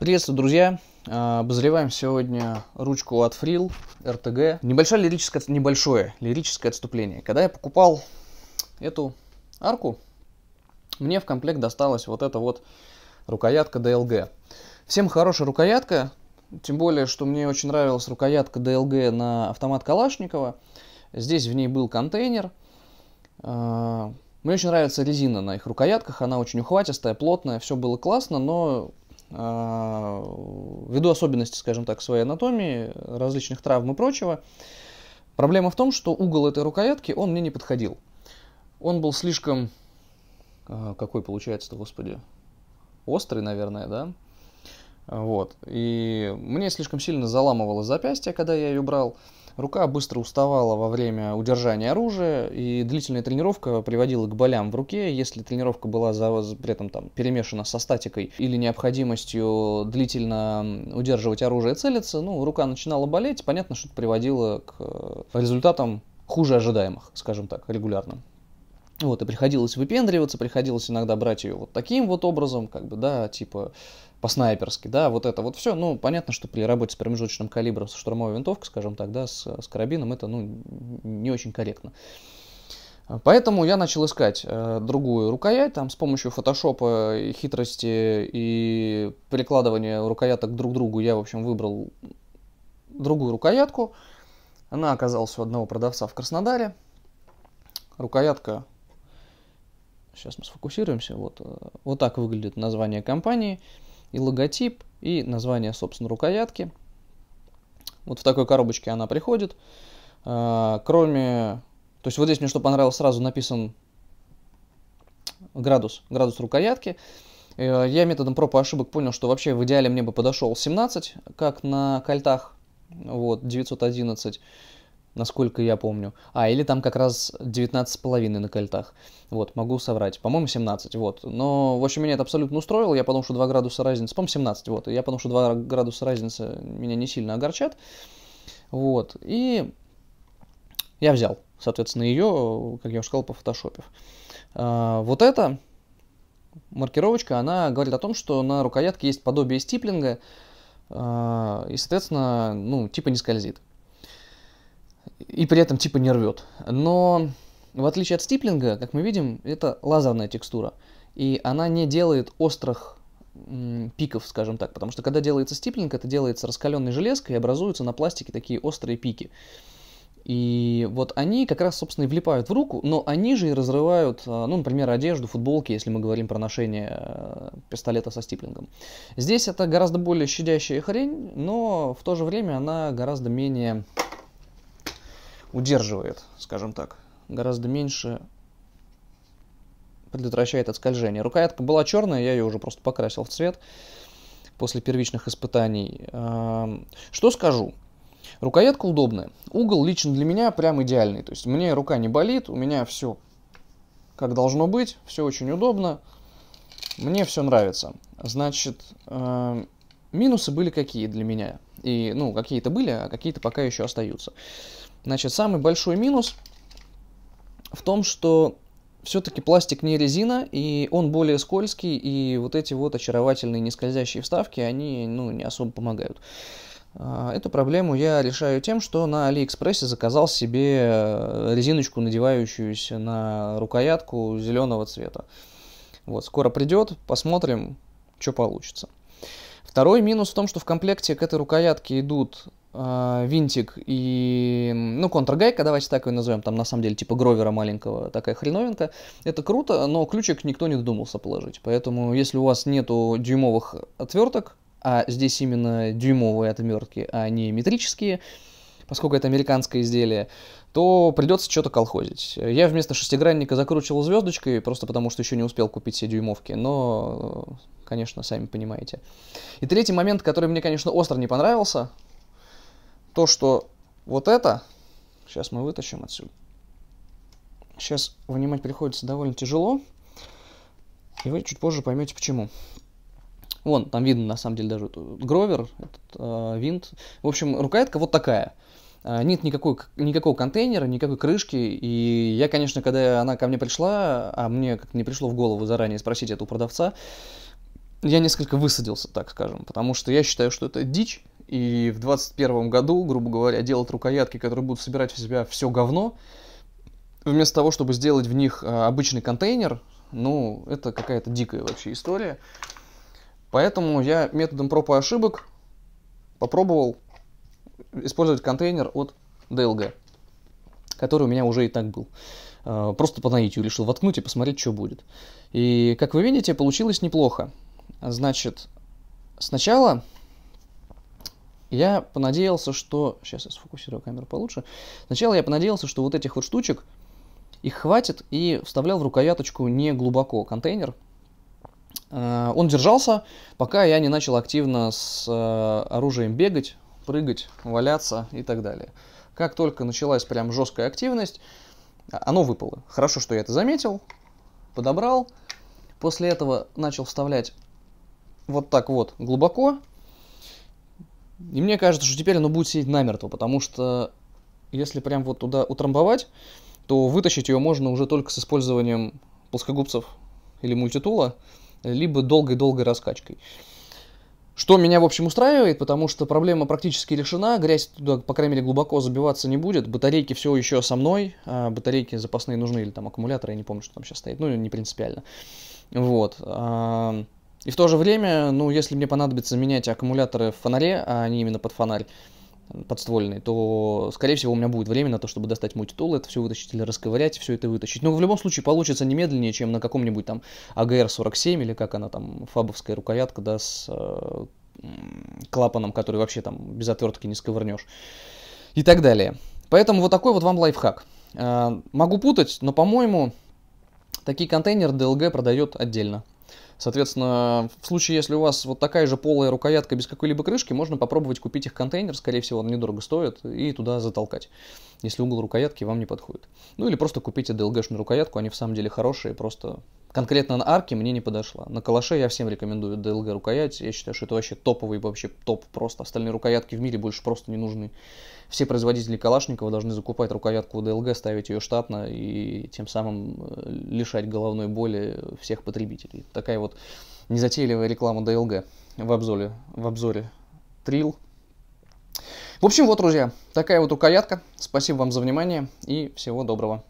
Приветствую, друзья! А, обозреваем сегодня ручку от Фрил, РТГ. Небольшое лирическое, небольшое лирическое отступление. Когда я покупал эту арку, мне в комплект досталась вот эта вот рукоятка DLG. Всем хорошая рукоятка, тем более, что мне очень нравилась рукоятка DLG на автомат Калашникова. Здесь в ней был контейнер. А, мне очень нравится резина на их рукоятках, она очень ухватистая, плотная, все было классно, но а, ввиду особенности, скажем так, своей анатомии, различных травм и прочего, проблема в том, что угол этой рукоятки, он мне не подходил. Он был слишком... А, какой получается-то, господи? Острый, наверное, да? Вот. И мне слишком сильно заламывало запястье, когда я ее брал. Рука быстро уставала во время удержания оружия, и длительная тренировка приводила к болям в руке. Если тренировка была за, при этом там, перемешана со статикой или необходимостью длительно удерживать оружие и целиться, ну, рука начинала болеть. Понятно, что это приводило к э, результатам хуже ожидаемых, скажем так, регулярным. Вот, и приходилось выпендриваться, приходилось иногда брать ее вот таким вот образом, как бы, да, типа по-снайперски, да, вот это вот все. Ну, понятно, что при работе с промежуточным калибром, со штурмовой винтовкой, скажем так, да, с, с карабином, это, ну, не очень корректно. Поэтому я начал искать э, другую рукоять, там с помощью фотошопа и хитрости и перекладывания рукояток друг к другу я, в общем, выбрал другую рукоятку. Она оказалась у одного продавца в Краснодаре. Рукоятка Сейчас мы сфокусируемся. Вот, э, вот так выглядит название компании и логотип, и название, собственно, рукоятки. Вот в такой коробочке она приходит. Э, кроме... То есть вот здесь мне что понравилось, сразу написан градус, градус рукоятки. Э, я методом проб и ошибок понял, что вообще в идеале мне бы подошел 17, как на кольтах вот, 911 насколько я помню. А, или там как раз 19,5 на кольтах. Вот, могу соврать. По-моему, 17, вот. Но, в общем, меня это абсолютно устроило. Я подумал, что 2 градуса разницы... По-моему, 17, вот. Я подумал, что 2 градуса разницы меня не сильно огорчат. Вот. И я взял, соответственно, ее, как я уже сказал, по фотошопив. А, вот эта маркировочка, она говорит о том, что на рукоятке есть подобие стиплинга, а, и, соответственно, ну, типа не скользит и при этом типа не рвет. Но в отличие от стиплинга, как мы видим, это лазерная текстура. И она не делает острых пиков, скажем так, потому что когда делается стиплинг, это делается раскаленной железкой и образуются на пластике такие острые пики. И вот они как раз, собственно, и влипают в руку, но они же и разрывают, а, ну, например, одежду, футболки, если мы говорим про ношение э, пистолета со стиплингом. Здесь это гораздо более щадящая хрень, но в то же время она гораздо менее удерживает, скажем так, гораздо меньше предотвращает от скольжения. Рукоятка была черная, я ее уже просто покрасил в цвет после первичных испытаний. Эм, что скажу? Рукоятка удобная. Угол лично для меня прям идеальный. То есть мне рука не болит, у меня все как должно быть, все очень удобно. Мне все нравится. Значит, эм, минусы были какие для меня? И, ну, какие-то были, а какие-то пока еще остаются. Значит, самый большой минус в том, что все-таки пластик не резина, и он более скользкий, и вот эти вот очаровательные нескользящие вставки, они, ну, не особо помогают. А, эту проблему я решаю тем, что на Алиэкспрессе заказал себе э, резиночку, надевающуюся на рукоятку зеленого цвета. Вот, скоро придет, посмотрим, что получится. Второй минус в том, что в комплекте к этой рукоятке идут а, винтик и, ну, контргайка, давайте так ее назовем, там на самом деле типа гровера маленького, такая хреновинка. Это круто, но ключик никто не додумался положить. Поэтому, если у вас нету дюймовых отверток, а здесь именно дюймовые отвертки, а не метрические, поскольку это американское изделие, то придется что-то колхозить. Я вместо шестигранника закручивал звездочкой, просто потому что еще не успел купить все дюймовки, но, конечно, сами понимаете. И третий момент, который мне, конечно, остро не понравился, то, что вот это, сейчас мы вытащим отсюда, сейчас вынимать приходится довольно тяжело, и вы чуть позже поймете почему. Вон, там видно на самом деле даже гровер, этот, э, винт. В общем, рукоятка вот такая. Э, нет никакой, никакого контейнера, никакой крышки. И я, конечно, когда она ко мне пришла, а мне как не пришло в голову заранее спросить это продавца, я несколько высадился, так скажем, потому что я считаю, что это дичь. И в 2021 году, грубо говоря, делать рукоятки, которые будут собирать в себя все говно, вместо того, чтобы сделать в них а, обычный контейнер, ну, это какая-то дикая вообще история. Поэтому я методом проб и ошибок попробовал использовать контейнер от DLG, который у меня уже и так был. А, просто по наитию решил воткнуть и посмотреть, что будет. И, как вы видите, получилось неплохо. Значит, сначала я понадеялся, что... Сейчас я сфокусирую камеру получше. Сначала я понадеялся, что вот этих вот штучек, их хватит, и вставлял в рукояточку не глубоко контейнер. Э, он держался, пока я не начал активно с э, оружием бегать, прыгать, валяться и так далее. Как только началась прям жесткая активность, а, оно выпало. Хорошо, что я это заметил, подобрал. После этого начал вставлять вот так вот глубоко, и мне кажется, что теперь оно будет сидеть намертво, потому что если прям вот туда утрамбовать, то вытащить ее можно уже только с использованием плоскогубцев или мультитула, либо долгой-долгой раскачкой. Что меня, в общем, устраивает, потому что проблема практически решена, грязь туда, по крайней мере, глубоко забиваться не будет, батарейки все еще со мной, а батарейки запасные нужны, или там аккумуляторы, я не помню, что там сейчас стоит, ну, не принципиально. Вот. И в то же время, ну, если мне понадобится менять аккумуляторы в фонаре, а не именно под фонарь, подствольный, то, скорее всего, у меня будет время на то, чтобы достать мультитул, это все вытащить или расковырять, все это вытащить. Но ну, в любом случае получится немедленнее, чем на каком-нибудь там АГР-47 или как она там, фабовская рукоятка, да, с э, клапаном, который вообще там без отвертки не сковырнешь и так далее. Поэтому вот такой вот вам лайфхак. Э, могу путать, но, по-моему, такие контейнеры DLG продает отдельно. Соответственно, в случае, если у вас вот такая же полая рукоятка без какой-либо крышки, можно попробовать купить их контейнер, скорее всего, он недорого стоит, и туда затолкать, если угол рукоятки вам не подходит. Ну или просто купите DLG-шную рукоятку, они в самом деле хорошие, просто конкретно на арке мне не подошла. На калаше я всем рекомендую DLG рукоять, я считаю, что это вообще топовый, вообще топ просто, остальные рукоятки в мире больше просто не нужны все производители Калашникова должны закупать рукоятку ДЛГ, ставить ее штатно и тем самым э, лишать головной боли всех потребителей. Такая вот незатейливая реклама ДЛГ в обзоре, в обзоре Трил. В общем, вот, друзья, такая вот рукоятка. Спасибо вам за внимание и всего доброго.